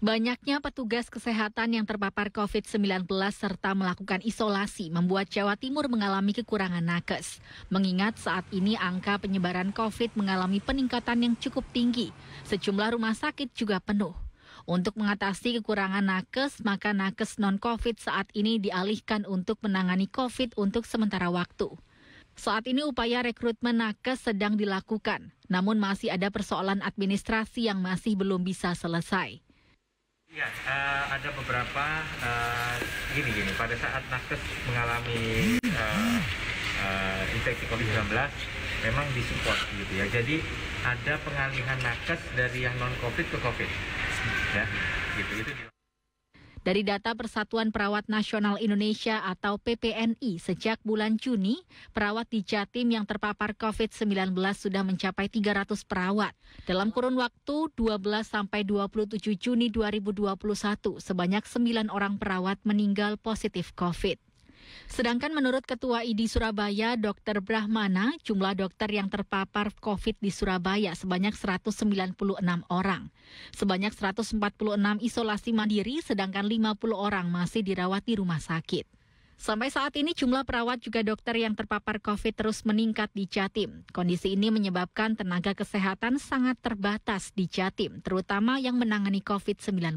Banyaknya petugas kesehatan yang terpapar COVID-19 serta melakukan isolasi membuat Jawa Timur mengalami kekurangan nakes. Mengingat saat ini angka penyebaran COVID mengalami peningkatan yang cukup tinggi, sejumlah rumah sakit juga penuh. Untuk mengatasi kekurangan nakes, maka nakes non-COVID saat ini dialihkan untuk menangani COVID untuk sementara waktu. Saat ini upaya rekrutmen nakes sedang dilakukan, namun masih ada persoalan administrasi yang masih belum bisa selesai. Ya, uh, ada beberapa gini eh, gini gini. Pada saat nakes mengalami uh, uh, infeksi COVID-19, memang disupport gitu ya. Jadi ada pengalihan nakes dari yang non COVID ke COVID, ya, gitu gitu dari data Persatuan Perawat Nasional Indonesia atau PPNI sejak bulan Juni, perawat di Jatim yang terpapar COVID-19 sudah mencapai 300 perawat. Dalam kurun waktu 12 sampai 27 Juni 2021, sebanyak 9 orang perawat meninggal positif COVID. Sedangkan menurut Ketua ID Surabaya, Dr. Brahmana, jumlah dokter yang terpapar COVID di Surabaya sebanyak 196 orang. Sebanyak 146 isolasi mandiri, sedangkan 50 orang masih dirawat di rumah sakit. Sampai saat ini jumlah perawat juga dokter yang terpapar COVID terus meningkat di Jatim. Kondisi ini menyebabkan tenaga kesehatan sangat terbatas di Jatim, terutama yang menangani COVID-19.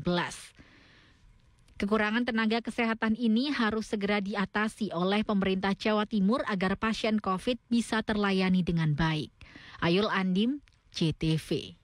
Kekurangan tenaga kesehatan ini harus segera diatasi oleh pemerintah Jawa Timur agar pasien COVID bisa terlayani dengan baik. Ayul Andim, CTV.